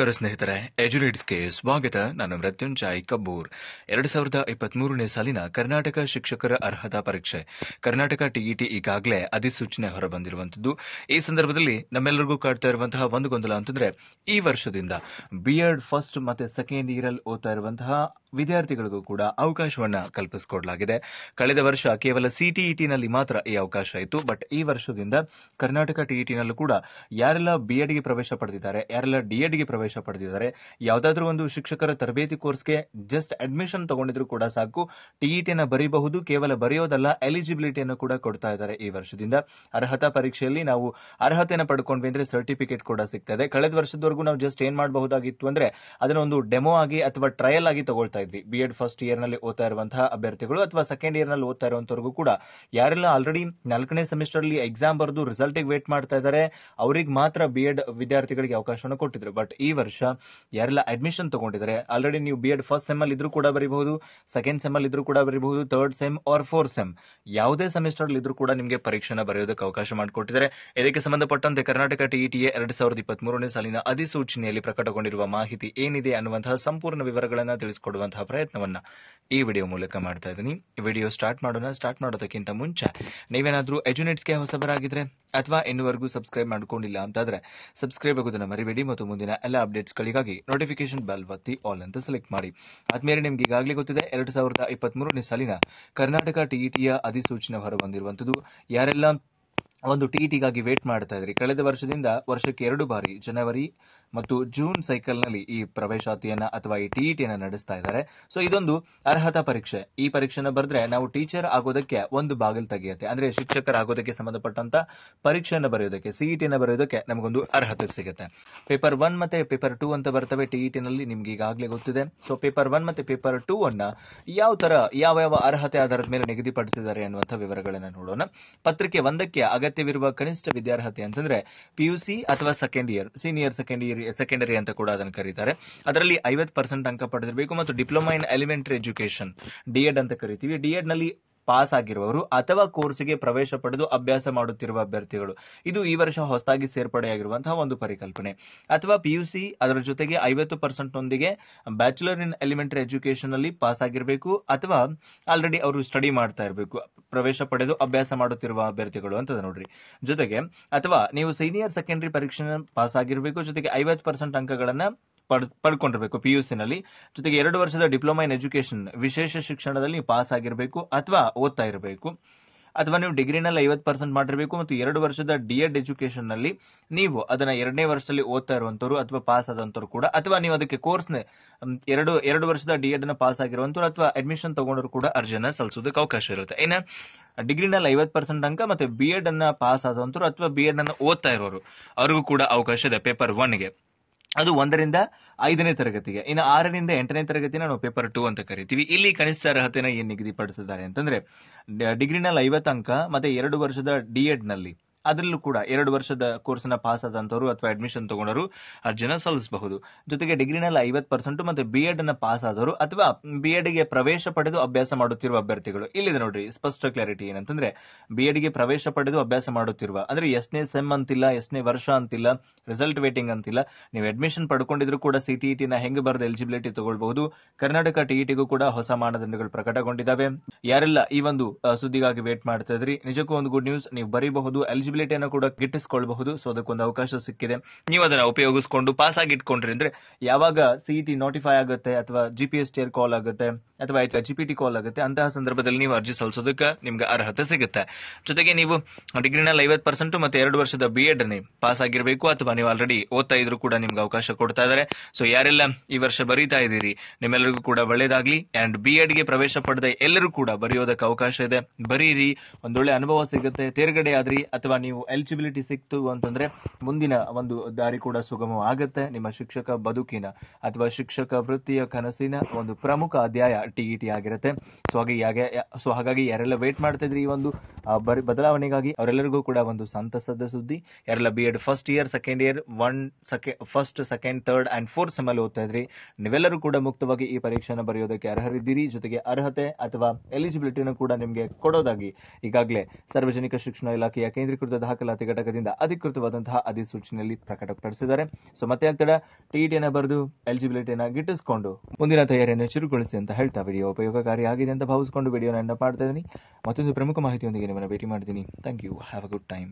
ನಮಸ್ಕಾರ ಸ್ನೇಹಿತರೆ ಎಜುರೇಟ್ಸ್ಗೆ ಸ್ವಾಗತ ನಾನು ಮೃತ್ಯುಂಜಾಯ್ ಕಬೂರ್ ಎರಡು ಸಾವಿರದ ಇಪ್ಪತ್ಮೂರನೇ ಸಾಲಿನ ಕರ್ನಾಟಕ ಶಿಕ್ಷಕರ ಅರ್ಹತಾ ಪರೀಕ್ಷೆ ಕರ್ನಾಟಕ ಟಿಇಟಿ ಈಗಾಗಲೇ ಅಧಿಸೂಚನೆ ಹೊರಬಂದಿರುವಂತದ್ದು ಈ ಸಂದರ್ಭದಲ್ಲಿ ನಮ್ಮೆಲ್ಲರಿಗೂ ಕಾಡ್ತಾ ಇರುವಂತಹ ಒಂದು ಗೊಂದಲ ಅಂತಂದ್ರೆ ಈ ವರ್ಷದಿಂದ ಬಿಎಡ್ ಫಸ್ಟ್ ಮತ್ತೆ ಸೆಕೆಂಡ್ ಇಯರ್ ಅಲ್ಲಿ ಓದ್ತಾ ಇರುವಂತಹ ವಿದ್ಯಾರ್ಥಿಗಳಿಗೂ ಕೂಡ ಅವಕಾಶವನ್ನ ಕಲ್ಪಿಸಿಕೊಡಲಾಗಿದೆ ಕಳೆದ ವರ್ಷ ಕೇವಲ ಸಿಟಿಇಟಿನಲ್ಲಿ e ಮಾತ್ರ ಈ ಅವಕಾಶ ಇತ್ತು ಬಟ್ ಈ ವರ್ಷದಿಂದ ಕರ್ನಾಟಕ ಟಿಇಟಿನಲ್ಲೂ ಕೂಡ ಯಾರೆಲ್ಲ ಬಿಎಡ್ಗೆ ಪ್ರವೇಶ ಪಡೆದಿದ್ದಾರೆ ಯಾರೆಲ್ಲ ಡಿಎಡ್ಗೆ ಪ್ರವೇಶ ಪ್ರವೇಶ ಪಡೆದಿದ್ದಾರೆ ಯಾವುದಾದ್ರೂ ಒಂದು ಶಿಕ್ಷಕರ ತರಬೇತಿ ಕೋರ್ಸ್ಗೆ ಜಸ್ಟ್ ಅಡ್ಮಿಷನ್ ತಗೊಂಡಿದ್ರು ಕೂಡ ಸಾಕು ಟಿಇಟಿನ ಬರೀಬಹುದು ಕೇವಲ ಬರೆಯೋದಲ್ಲ ಎಲಿಜಿಬಿಲಿಟಿಯನ್ನು ಕೂಡ ಕೊಡ್ತಾ ಇದ್ದಾರೆ ಈ ವರ್ಷದಿಂದ ಅರ್ಹತಾ ಪರೀಕ್ಷೆಯಲ್ಲಿ ನಾವು ಅರ್ಹತೆಯನ್ನು ಪಡ್ಕೊಂಡ್ವಿ ಅಂದ್ರೆ ಸರ್ಟಿಫಿಕೇಟ್ ಕೂಡ ಸಿಗ್ತಾ ಇದೆ ಕಳೆದ ವರ್ಷದವರೆಗೂ ನಾವು ಜಸ್ಟ್ ಏನ್ ಮಾಡಬಹುದಾಗಿತ್ತು ಅಂದ್ರೆ ಅದನ್ನೊಂದು ಡೆಮೋ ಆಗಿ ಅಥವಾ ಟ್ರಯಲ್ ಆಗಿ ತಗೊಳ್ತಾ ಇದ್ವಿ ಬಿ ಎಡ್ ಫಸ್ಟ್ ಇಯರ್ ನಲ್ಲಿ ಓದ್ತಾ ಇರುವಂತಹ ಅಭ್ಯರ್ಥಿಗಳು ಅಥವಾ ಸೆಕೆಂಡ್ ಇಯರ್ ನಲ್ಲಿ ಓದ್ತಾ ಇರುವಂತವರೆಗೂ ಕೂಡ ಯಾರೆಲ್ಲ ಆಲ್ರೆಡಿ ನಾಲ್ಕನೇ ಸೆಮಿಸ್ಟರ್ ಅಲ್ಲಿ ಎಕ್ಸಾಮ್ ಬರೆದು ರಿಸಲ್ಟ್ ಗೆ ವೇಟ್ ಮಾಡ್ತಾ ಇದ್ದಾರೆ ಅವರಿಗೆ ಮಾತ್ರ ಬಿ ಎಡ್ ವಿದ್ಯಾರ್ಥಿಗಳಿಗೆ ಅವಕಾಶವನ್ನು ಕೊಟ್ಟಿದ್ರು ಬಟ್ ಈ ವರ್ಷ ಯಾರೆಲ್ಲ ಅಡ್ಮಿಷನ್ ತಗೊಂಡಿದ್ರೆ ಆಲ್ರೆಡಿ ನೀವು ಬಿ ಎಡ್ ಫಸ್ಟ್ ಸೆಮ್ ಅಲ್ಲಿ ಇದ್ರೂ ಕೂಡ ಬರೀಬಹುದು ಸೆಕೆಂಡ್ ಸೆಮ್ ಅಲ್ಲಿ ಇದ್ರೂ ಕೂಡ ಬರೀಬಹುದು third sem or fourth sem ಯಾವುದೇ ಸೆಮಿಸ್ಟರ್ ಅಲ್ಲಿ ಇದ್ರೂ ಕೂಡ ನಿಮಗೆ ಪರೀಕ್ಷೆನ ಬರೆಯೋದಕ್ಕೆ ಅವಕಾಶ ಮಾಡಿಕೊಟ್ಟಿದ್ದಾರೆ ಇದಕ್ಕೆ ಸಂಬಂಧಪಟ್ಟಂತೆ ಕರ್ನಾಟಕ ಟಿಇಟಿಎ e ಎರಡ್ ಸಾವಿರದ ಇಪ್ಪತ್ತ್ ಸಾಲಿನ ಅಧಿಸೂಚನೆಯಲ್ಲಿ ಪ್ರಕಟಗೊಂಡಿರುವ ಮಾಹಿತಿ ಏನಿದೆ ಅನ್ನುವಂತಹ ಸಂಪೂರ್ಣ ವಿವರಗಳನ್ನು ತಿಳಿಸಿಕೊಡುವಂತಹ ಪ್ರಯತ್ನವನ್ನ ಈ ವಿಡಿಯೋ ಮೂಲಕ ಮಾಡ್ತಾ ಇದ್ದೀನಿ ವಿಡಿಯೋ ಸ್ಟಾರ್ಟ್ ಮಾಡೋಣ ಸ್ಟಾರ್ಟ್ ಮಾಡೋದಕ್ಕಿಂತ ಮುಂಚೆ ನೀವೇನಾದ್ರೂ ಎಜುನೇಟ್ಸ್ಗೆ ಹೊಸಬರಾಗಿದ್ರೆ ಅಥವಾ ಇನ್ನುವರೆಗೂ ಸಬ್ಸ್ಕ್ರೈಬ್ ಮಾಡ್ಕೊಂಡಿಲ್ಲ ಅಂತಾದ್ರೆ ಸಬ್ಸ್ಕ್ರೈಬ್ ಆಗೋದನ್ನ ಮರಿಬೇಡಿ ಮತ್ತು ಮುಂದಿನ ಎಲ್ಲ ಗಳಿಗಾಗಿ ನೋಟಿಫಿಕೇಶನ್ ಬೆಲ್ ಬತ್ತಿ ಆಲ್ ಅಂತ ಸೆಲೆಕ್ಟ್ ಮಾಡಿ ಆದ್ಮೇಲೆ ನಿಮ್ಗೆ ಈಗಾಗಲೇ ಗೊತ್ತಿದೆ ಎರಡು ಸಾವಿರದ ಇಪ್ಪತ್ಮೂರನೇ ಸಾಲಿನ ಕರ್ನಾಟಕ ಟಿಇಟಿಯ ಅಧಿಸೂಚನೆ ಹೊರಬಂದಿರುವಂತದ್ದು ಯಾರೆಲ್ಲ ಒಂದು ಟಿಇಟಿಗಾಗಿ ವೇಟ್ ಮಾಡ್ತಾ ಇದ್ರಿ ಕಳೆದ ವರ್ಷದಿಂದ ವರ್ಷಕ್ಕೆ ಎರಡು ಬಾರಿ ಜನವರಿ ಮತ್ತು ಜೂನ್ ಸೈಕಲ್ನಲ್ಲಿ ಈ ಪ್ರವೇಶಾತಿಯನ್ನ ಅಥವಾ ಈ ಟಿಇಟಿಯನ್ನ ನಡೆಸ್ತಾ ಇದ್ದಾರೆ ಸೊ ಇದೊಂದು ಅರ್ಹತಾ ಪರೀಕ್ಷೆ ಈ ಪರೀಕ್ಷೆನ ಬರೆದ್ರೆ ನಾವು ಟೀಚರ್ ಆಗೋದಕ್ಕೆ ಒಂದು ಬಾಗಿಲು ತೆಗೆಯುತ್ತೆ ಅಂದ್ರೆ ಶಿಕ್ಷಕರ ಆಗೋದಕ್ಕೆ ಸಂಬಂಧಪಟ್ಟಂತ ಪರೀಕ್ಷೆಯನ್ನು ಬರೆಯೋದಕ್ಕೆ ಸಿಇಟಿನ ಬರೆಯೋದಕ್ಕೆ ನಮಗೊಂದು ಅರ್ಹತೆ ಸಿಗುತ್ತೆ ಪೇಪರ್ ಒನ್ ಮತ್ತೆ ಪೇಪರ್ ಟೂ ಅಂತ ಬರ್ತವೆ ಟಿಇಟಿನಲ್ಲಿ ನಿಮ್ಗೆ ಈಗಾಗಲೇ ಗೊತ್ತಿದೆ ಸೊ ಪೇಪರ್ ಒನ್ ಮತ್ತೆ ಪೇಪರ್ ಟೂ ಅನ್ನ ಯಾವ ತರ ಯಾವ ಯಾವ ಅರ್ಹತೆ ಆಧಾರದ ಮೇಲೆ ನಿಗದಿಪಡಿಸಿದ್ದಾರೆ ಅನ್ನುವಂತ ವಿವರಗಳನ್ನು ನೋಡೋಣ ಪತ್ರಿಕೆ ಒಂದಕ್ಕೆ ಅಗತ್ಯ ಅಗತ್ಯವಿರುವ ಕನಿಷ್ಠ ವಿದ್ಯಾರ್ಹತೆ ಅಂತಂದ್ರೆ ಪಿಯುಸಿ ಅಥವಾ second year senior second year secondary ಅಂತ ಕೂಡ ಅದನ್ನು ಕರೀತಾರೆ ಅದರಲ್ಲಿ ಐವತ್ ಪರ್ಸೆಂಟ್ ಅಂಕ ಪಡೆದಿರಬೇಕು ಮತ್ತು diploma in elementary education D Ed ಅಂತ ಕರಿತೀವಿ ಡಿಎಡ್ ನಲ್ಲಿ ಪಾಸ್ ಆಗಿರುವವರು ಅಥವಾ ಕೋರ್ಸ್ಗೆ ಪ್ರವೇಶ ಪಡೆದು ಅಭ್ಯಾಸ ಮಾಡುತ್ತಿರುವ ಅಭ್ಯರ್ಥಿಗಳು ಇದು ಈ ವರ್ಷ ಹೊಸದಾಗಿ ಸೇರ್ಪಡೆಯಾಗಿರುವಂತಹ ಒಂದು ಪರಿಕಲ್ಪನೆ ಅಥವಾ ಪಿಯುಸಿ ಅದರ ಜೊತೆಗೆ ಐವತ್ತು ಪರ್ಸೆಂಟ್ ನೊಂದಿಗೆ ಬ್ಯಾಚುಲರ್ ಇನ್ ಎಲಿಮೆಂಟರಿ ಎಜುಕೇಶನ್ ಅಲ್ಲಿ ಪಾಸ್ ಆಗಿರಬೇಕು ಅಥವಾ ಆಲ್ರೆಡಿ ಅವರು ಸ್ಟಡಿ ಮಾಡ್ತಾ ಇರಬೇಕು ಪ್ರವೇಶ ಪಡೆದು ಅಭ್ಯಾಸ ಮಾಡುತ್ತಿರುವ ಅಭ್ಯರ್ಥಿಗಳು ಅಂತ ನೋಡ್ರಿ ಜೊತೆಗೆ ಅಥವಾ ನೀವು ಸೀನಿಯರ್ ಸೆಕೆಂಡರಿ ಪರೀಕ್ಷೆ ಪಾಸ್ ಆಗಿರಬೇಕು ಜೊತೆಗೆ ಐವತ್ತು ಪರ್ಸೆಂಟ್ ಅಂಕಗಳನ್ನ ಪಡ್ ಪಡ್ಕೊಂಡಿರ್ಬೇಕು ಪಿ ಯು ಸಿನಲ್ಲಿ ಜೊತೆಗೆ ಎರಡು ವರ್ಷದ ಡಿಪ್ಲೊಮಾ ಇನ್ ಎಜುಕೇಶನ್ ವಿಶೇಷ ಶಿಕ್ಷಣದಲ್ಲಿ ಪಾಸ್ ಆಗಿರಬೇಕು ಅಥವಾ ಓದ್ತಾ ಇರಬೇಕು ಅಥವಾ ನೀವು ಡಿಗ್ರಿನಲ್ಲಿ ಐವತ್ತು ಪರ್ಸೆಂಟ್ ಮಾಡಿರಬೇಕು ಮತ್ತು ಎರಡು ವರ್ಷದ ಡಿ ಎಡ್ ಎಜುಕೇಶನ್ ನಲ್ಲಿ ನೀವು ಅದನ್ನ ಎರಡನೇ ವರ್ಷದಲ್ಲಿ ಓದ್ತಾ ಇರುವಂತವ್ರು ಅಥವಾ ಪಾಸ್ ಆದಂತವ್ರು ಕೂಡ ಅಥವಾ ನೀವು ಅದಕ್ಕೆ ಕೋರ್ಸ್ ಎರಡು ಎರಡು ವರ್ಷದ ಡಿ ಎಡ್ ಪಾಸ್ ಆಗಿರುವಂತರು ಅಥವಾ ಅಡ್ಮಿಷನ್ ತಗೊಂಡ್ರು ಕೂಡ ಅರ್ಜಿನ ಸಲ್ಲಿಸೋದಕ್ಕೆ ಅವಕಾಶ ಇರುತ್ತೆ ಇನ್ನ ಡಿಗ್ರಿನಲ್ಲಿ ಐವತ್ತು ಪರ್ಸೆಂಟ್ ಅಂಕ ಮತ್ತೆ ಬಿ ಎಡ್ ಅನ್ನ ಪಾಸ್ ಆದಂತರು ಅಥವಾ ಬಿ ಎಡ್ ಅನ್ನ ಓದ್ತಾ ಇರೋರು ಅವ್ರಿಗೂ ಕೂಡ ಅವಕಾಶ ಇದೆ ಪೇಪರ್ ಒನ್ಗೆ ಅದು ಒಂದರಿಂದ ಐದನೇ ತರಗತಿಗೆ ಇನ್ನು ಆರರಿಂದ ಎಂಟನೇ ತರಗತಿನ ನಾವು ಪೇಪರ್ ಟೂ ಅಂತ ಕರಿತೀವಿ ಇಲ್ಲಿ ಕನಿಷ್ಠ ಅರ್ಹತೆನ ಏನು ನಿಗದಿಪಡಿಸಿದ್ದಾರೆ ಅಂತಂದ್ರೆ ಡಿಗ್ರಿನಲ್ಲಿ ಐವತ್ತು ಅಂಕ ಮತ್ತೆ ಎರಡು ವರ್ಷದ ಡಿ ನಲ್ಲಿ ಅದರಲ್ಲೂ ಕೂಡ ಎರಡು ವರ್ಷದ ಕೋರ್ಸ್ನ ಪಾಸ್ ಆದಂತವರು ಅಥವಾ ಅಡ್ಮಿಷನ್ ತಗೊಂಡರು ಅರ್ಜಿನ ಸಲ್ಲಿಸಬಹುದು ಜೊತೆಗೆ ಡಿಗ್ರಿನಲ್ಲಿ ಐವತ್ತು ಪರ್ಸೆಂಟ್ ಮತ್ತು ಬಿ ಎಡ್ ಅನ್ನ ಪಾಸ್ ಆದವರು ಅಥವಾ ಬಿ ಗೆ ಪ್ರವೇಶ ಪಡೆದು ಅಭ್ಯಾಸ ಮಾಡುತ್ತಿರುವ ಅಭ್ಯರ್ಥಿಗಳು ಇಲ್ಲಿದೆ ನೋಡ್ರಿ ಸ್ಪಷ್ಟ ಕ್ಲಾರಿಟಿ ಏನಂತಂದ್ರೆ ಬಿ ಗೆ ಪ್ರವೇಶ ಪಡೆದು ಅಭ್ಯಾಸ ಮಾಡುತ್ತಿರುವ ಅಂದ್ರೆ ಎಷ್ಟನೇ ಸೆಮ್ ಅಂತಿಲ್ಲ ಎಷ್ಟನೇ ವರ್ಷ ಅಂತಿಲ್ಲ ರಿಸಲ್ಟ್ ವೇಟಿಂಗ್ ಅಂತಿಲ್ಲ ನೀವು ಅಡ್ಮಿಷನ್ ಪಡ್ಕೊಂಡಿದ್ರು ಕೂಡ ಟಿ e ನ ಹೆಂಗ್ ಬರೆದು ಎಲಿಜಿಬಿಲಿಟಿ ತಗೊಳ್ಬಹುದು ಕರ್ನಾಟಕ ಟಿಇಟಿಗೂ e ಕೂಡ ಹೊಸ ಮಾನದಂಡಗಳು ಪ್ರಕಟಗೊಂಡಿದ್ದಾವೆ ಯಾರೆಲ್ಲ ಈ ಒಂದು ಸುದ್ದಿಗಾಗಿ ವೇಟ್ ಮಾಡ್ತಾ ಇದ್ರಿ ನಿಜಕ್ಕೂ ಒಂದು ಗುಡ್ ನ್ಯೂಸ್ ನೀವು ಬರೀಬಹುದು ಎಲ್ಜಿ ಎಲಿಜಿಬಿಲಿಟಿಯನ್ನು ಕೂಡ ಗಿಟ್ಟಿಸ್ಕೊಳ್ಬಹುದು ಸೊ ಅದಕ್ಕೊಂದು ಅವಕಾಶ ಸಿಕ್ಕಿದೆ ನೀವು ಅದನ್ನ ಉಪಯೋಗಿಸಿಕೊಂಡು ಪಾಸ್ ಆಗಿ ಇಟ್ಕೊಂಡ್ರಿ ಅಂದ್ರೆ ಯಾವಾಗ ಸಿಇಟಿ ನೋಟಿಫೈ e ಆಗುತ್ತೆ ಅಥವಾ ಜಿಪಿಎಸ್ ಟಿಯರ್ ಕಾಲ್ ಆಗುತ್ತೆ ಅಥವಾ ಜಿಪಿಟಿ ಕಾಲ್ ಆಗುತ್ತೆ ಅಂತಹ ಸಂದರ್ಭದಲ್ಲಿ ನೀವು ಅರ್ಜಿ ಸಲ್ಲಿಸೋದಕ್ಕೆ ನಿಮ್ಗೆ ಅರ್ಹತೆ ಸಿಗುತ್ತೆ ಜೊತೆಗೆ ನೀವು ನಲ್ಲಿ ಐವತ್ ಪರ್ಸೆಂಟ್ ಮತ್ತೆ ಎರಡು ವರ್ಷದ ಬಿ ಎಡ್ ಪಾಸ್ ಆಗಿರಬೇಕು ಅಥವಾ ನೀವು ಆಲ್ರೆಡಿ ಓದ್ತಾ ಇದ್ರು ಕೂಡ ನಿಮ್ಗೆ ಅವಕಾಶ ಕೊಡ್ತಾ ಇದಾರೆ ಸೊ ಯಾರೆಲ್ಲ ಈ ವರ್ಷ ಬರೀತಾ ಇದ್ದೀರಿ ನಿಮ್ಮೆಲ್ಲರಿಗೂ ಕೂಡ ಒಳ್ಳೇದಾಗ್ಲಿ ಅಂಡ್ ಬಿ ಎಡ್ ಗೆ ಪ್ರವೇಶ ಪಡೆದ ಎಲ್ಲರೂ ಕೂಡ ಬರೆಯೋದಕ್ಕೆ ಅವಕಾಶ ಇದೆ ಬರೀರಿ ಒಂದೊಳ್ಳೆ ಅನುಭವ ಸಿಗುತ್ತೆ ತೇರ್ಗಡೆ ಆದ್ರಿ ಅಥವಾ ನೀವು ಎಲಿಜಿಬಿಲಿಟಿ ಸಿಕ್ತು ಅಂತಂದ್ರೆ ಮುಂದಿನ ಒಂದು ದಾರಿ ಕೂಡ ಸುಗಮವಾಗುತ್ತೆ ನಿಮ್ಮ ಶಿಕ್ಷಕ ಬದುಕಿನ ಅಥವಾ ಶಿಕ್ಷಕ ವೃತ್ತಿಯ ಕನಸಿನ ಒಂದು ಪ್ರಮುಖ ಅಧ್ಯಾಯ ಟಿಇಟಿ ಆಗಿರುತ್ತೆ ಸೊ ಹಾಗೆ ಸೊ ಹಾಗಾಗಿ ಯಾರೆಲ್ಲ ವೇಟ್ ಮಾಡ್ತಾ ಇದ್ರಿ ಈ ಒಂದು ಬದಲಾವಣೆಗಾಗಿ ಅವರೆಲ್ಲರಿಗೂ ಕೂಡ ಒಂದು ಸಂತಸದ ಸುದ್ದಿ ಯಾರೆಲ್ಲ B Ed first year second year one ಸೆಕೆ first second third and fourth ಸೆಮಲ್ಲಿ ಓದ್ತಾ ಇದ್ರಿ ನೀವೆಲ್ಲರೂ ಕೂಡ ಮುಕ್ತವಾಗಿ ಈ ಪರೀಕ್ಷೆನ ಬರೆಯೋದಕ್ಕೆ ಅರ್ಹರಿದ್ದೀರಿ ಜೊತೆಗೆ ಅರ್ಹತೆ ಅಥವಾ ಎಲಿಜಿಬಿಲಿಟಿನ ಕೂಡ ನಿಮಗೆ ಕೊಡೋದಾಗಿ ಈಗಾಗಲೇ ಸಾರ್ವಜನಿಕ ಶಿಕ್ಷಣ ಇಲಾಖೆಯ ಕೇಂದ್ರೀಕೃತ ವಿರುದ್ಧ ದಾಖಲಾತಿ ಘಟಕದಿಂದ ಅಧಿಕೃತವಾದಂತಹ ಅಧಿಸೂಚನೆಯಲ್ಲಿ ಪ್ರಕಟಪಡಿಸಿದ್ದಾರೆ ಸೊ ಮತ್ತೆ ಆಗ್ತದೆ ಟಿಇಟಿನ ಬರೆದು ಎಲಿಜಿಬಿಲಿಟಿನ ಗಿಟ್ಟಿಸಿಕೊಂಡು ಮುಂದಿನ ತಯಾರಿಯನ್ನು ಚುರುಕುಗೊಳಿಸಿ ಅಂತ ಹೇಳ್ತಾ ವಿಡಿಯೋ ಉಪಯೋಗಕಾರಿಯಾಗಿದೆ ಅಂತ ಭಾವಿಸಿಕೊಂಡು ವಿಡಿಯೋನ ಮಾಡ್ತಾ ಇದ್ದೀನಿ ಮತ್ತೊಂದು ಪ್ರಮುಖ ಮಾಹಿತಿಯೊಂದಿಗೆ ನಿಮ್ಮನ್ನು ಭೇಟಿ ಮಾಡ್ತೀನಿ thank you have a good time